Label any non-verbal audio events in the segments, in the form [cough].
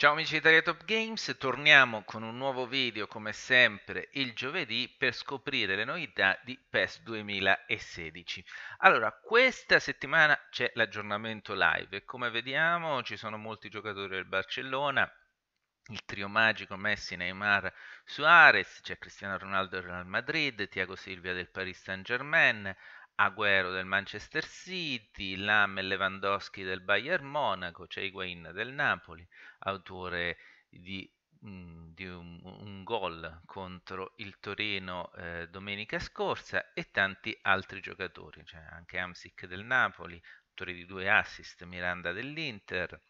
Ciao amici di Italia Top Games, torniamo con un nuovo video come sempre il giovedì per scoprire le novità di PES 2016. Allora, questa settimana c'è l'aggiornamento live e come vediamo ci sono molti giocatori del Barcellona, il trio magico Messi, Neymar, Suarez, c'è Cristiano Ronaldo del Real Madrid, Tiago Silvia del Paris Saint Germain, Agüero del Manchester City, Lame Lewandowski del Bayern Monaco, c'è Higuain del Napoli, autore di, mm, di un, un, gol contro il Torino eh, domenica scorsa e tanti altri giocatori, c'è cioè anche Amsic del Napoli, autore di due assist, Miranda dell'Inter,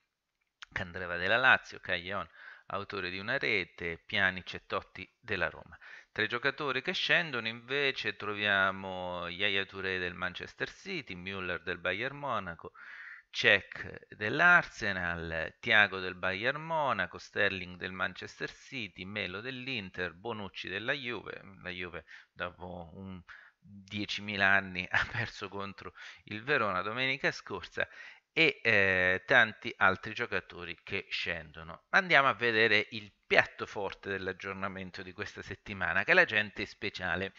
Candreva della Lazio, Caglion, autore di una rete, Pianic e Totti della Roma. Tra i giocatori che scendono invece troviamo Yaya Touré del Manchester City, Müller del Bayern Monaco, Cech dell'Arsenal, Thiago del Bayern Monaco, Sterling del Manchester City, Melo dell'Inter, Bonucci della Juve. La Juve dopo 10.000 anni [laughs] ha perso contro il Verona domenica scorsa e eh, tanti altri giocatori che scendono. Andiamo a vedere il piatto forte dell'aggiornamento di questa settimana, che è la gente speciale.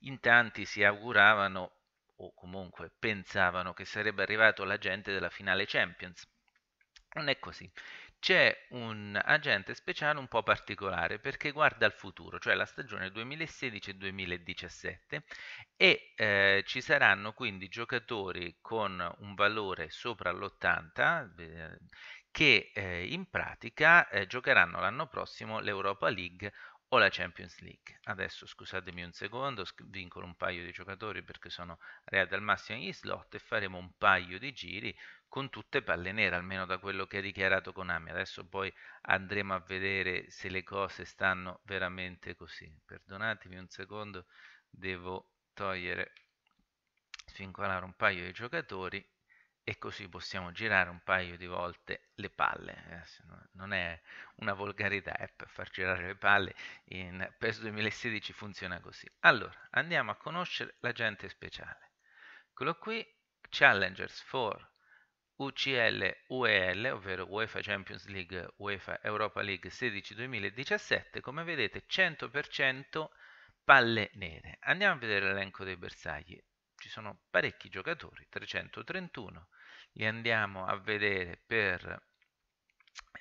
In tanti si auguravano o comunque pensavano che sarebbe arrivato l'agente della finale Champions. Non è così c'è un agente speciale un po' particolare perché guarda al futuro, cioè la stagione 2016-2017 e eh, ci saranno quindi giocatori con un valore sopra l'80 eh, che eh, in pratica eh, giocheranno l'anno prossimo l'Europa League o la Champions League. Adesso scusatemi un secondo, vincolo un paio di giocatori perché sono reati al massimo gli slot e faremo un paio di giri con tutte palle nere, almeno da quello che ha dichiarato Konami. Adesso poi andremo a vedere se le cose stanno veramente così. Perdonatemi un secondo, devo togliere, svincolare un paio di giocatori e così possiamo girare un paio di volte le palle. Eh, non è una volgarità, è eh, per far girare le palle. In PES 2016 funziona così. Allora, andiamo a conoscere l'agente speciale. Quello qui, Challengers for UCL-UEL, ovvero UEFA Champions League, UEFA Europa League 16-2017, come vedete 100% palle nere. Andiamo a vedere l'elenco dei bersagli. Ci sono parecchi giocatori, 331. Li andiamo a vedere per,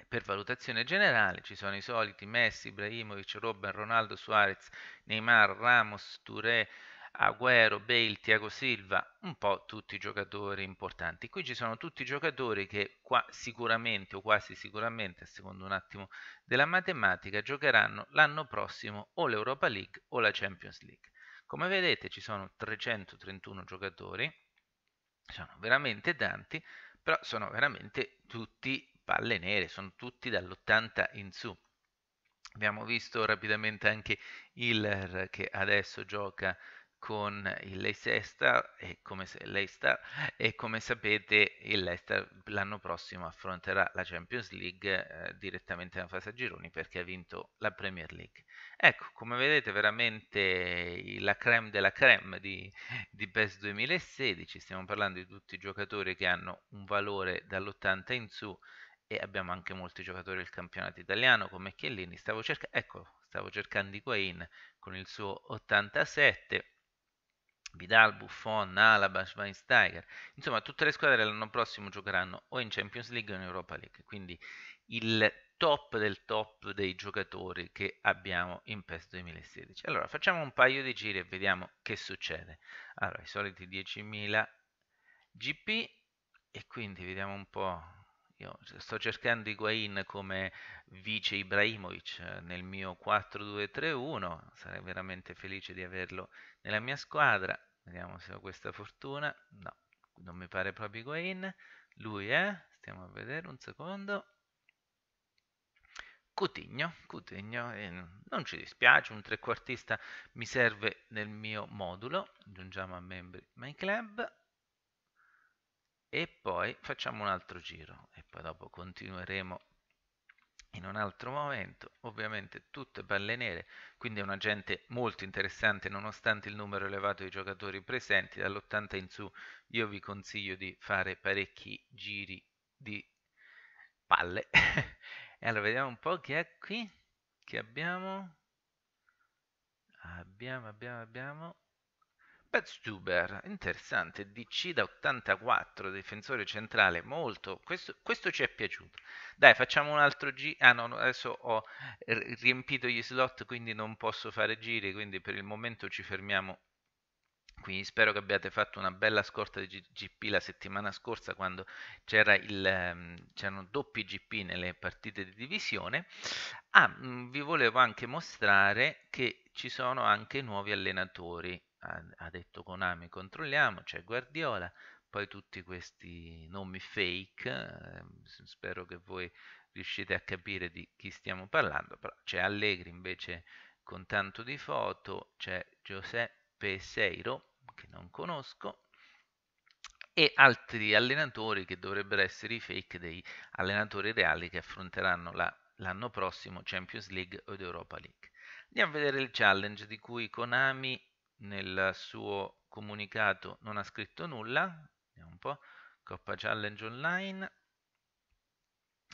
per valutazione generale. Ci sono i soliti Messi, Ibrahimovic, Robben, Ronaldo, Suarez, Neymar, Ramos, Touré, Agüero, Bale, Thiago Silva, un po' tutti i giocatori importanti. Qui ci sono tutti i giocatori che qua sicuramente o quasi sicuramente, secondo un attimo della matematica, giocheranno l'anno prossimo o l'Europa League o la Champions League. Come vedete ci sono 331 giocatori, sono veramente tanti, però sono veramente tutti palle nere, sono tutti dall'80 in su. Abbiamo visto rapidamente anche Hiller che adesso gioca con il Leicester e come, se, Leicester, e come sapete il Leicester l'anno prossimo affronterà la Champions League eh, direttamente nella fase a gironi perché ha vinto la Premier League. Ecco, come vedete veramente la creme della creme di, di PES 2016, stiamo parlando di tutti i giocatori che hanno un valore dall'80 in su e abbiamo anche molti giocatori del campionato italiano come Chiellini, stavo, cerca- ecco, stavo cercando Higuain con il suo 87 Vidal, Buffon, Alaba, Schweinsteiger, insomma tutte le squadre l'anno prossimo giocheranno o in Champions League o in Europa League, quindi il top del top dei giocatori che abbiamo in PES 2016. Allora facciamo un paio di giri e vediamo che succede. Allora i soliti 10.000 GP e quindi vediamo un po'. Io sto cercando Higuain come vice Ibrahimovic eh, nel mio 4-2-3-1, sarei veramente felice di averlo nella mia squadra. Vediamo se ho questa fortuna. No, non mi pare proprio Higuain. Lui è, stiamo a vedere un secondo. Coutinho, Coutinho eh, non ci dispiace, un trequartista mi serve nel mio modulo, aggiungiamo a membri My Club e poi facciamo un altro giro e poi dopo continueremo in un altro momento, ovviamente tutte palle nere, quindi è un agente molto interessante nonostante il numero elevato di giocatori presenti, dall'80 in su io vi consiglio di fare parecchi giri di palle. [laughs] e allora vediamo un po' che è qui, che abbiamo, abbiamo, abbiamo, abbiamo, Pat Stuber, interessante, DC da 84, difensore centrale, molto, questo, questo ci è piaciuto. Dai, facciamo un altro giro, ah no, adesso ho riempito gli slot, quindi non posso fare giri, quindi per il momento ci fermiamo quindi spero che abbiate fatto una bella scorta di GP la settimana scorsa quando il, ehm, c'erano doppi GP nelle partite di divisione. Ah, vi volevo anche mostrare che ci sono anche nuovi allenatori ha, ha detto Konami controlliamo, c'è Guardiola, poi tutti questi nomi fake, ehm, spero che voi riuscite a capire di chi stiamo parlando, però c'è Allegri invece con tanto di foto, c'è Giuseppe Seiro che non conosco e altri allenatori che dovrebbero essere i fake dei allenatori reali che affronteranno la, l'anno prossimo Champions League ed Europa League. Andiamo a vedere il challenge di cui Konami nel suo comunicato non ha scritto nulla, vediamo un po', Coppa Challenge Online,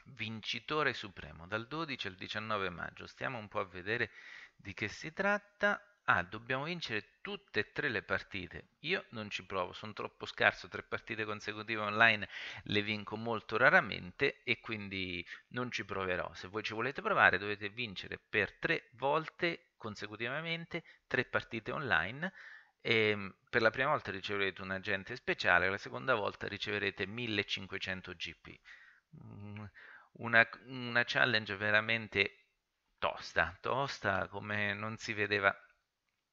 vincitore supremo dal 12 al 19 maggio, stiamo un po' a vedere di che si tratta. Ah, dobbiamo vincere tutte e tre le partite. Io non ci provo, sono troppo scarso, tre partite consecutive online le vinco molto raramente e quindi non ci proverò. Se voi ci volete provare dovete vincere per tre volte consecutivamente tre partite online e ehm, per la prima volta riceverete un agente speciale, la seconda volta riceverete 1500 GP. Mm, una, una challenge veramente tosta, tosta come non si vedeva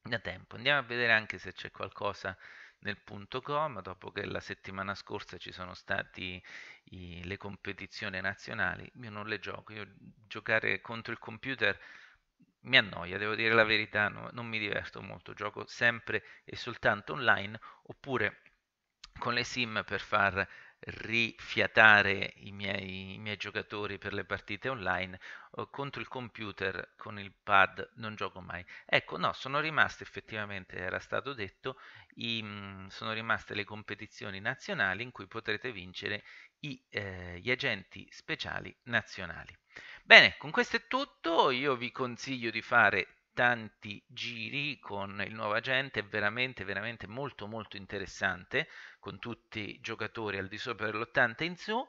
da tempo. Andiamo a vedere anche se c'è qualcosa nel punto com, dopo che la settimana scorsa ci sono state le competizioni nazionali, io non le gioco, io giocare contro il computer mi annoia, devo dire la verità, no, non mi diverto molto, gioco sempre e soltanto online oppure con le sim per far rifiatare i miei, i miei, giocatori per le partite online eh, contro il computer con il pad non gioco mai ecco no sono rimaste effettivamente era stato detto i, mm, sono rimaste le competizioni nazionali in cui potrete vincere i, eh, gli agenti speciali nazionali bene con questo è tutto io vi consiglio di fare tanti giri con il nuovo agente è veramente veramente molto molto interessante con tutti i giocatori al di sopra dell'80 in su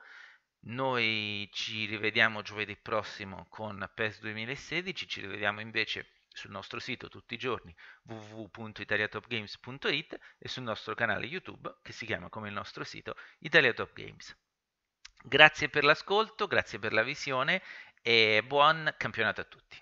noi ci rivediamo giovedì prossimo con PES 2016 ci rivediamo invece sul nostro sito tutti i giorni www.italiatopgames.it e sul nostro canale YouTube che si chiama come il nostro sito Italiatop Games. Grazie per l'ascolto, grazie per la visione e buon campionato a tutti.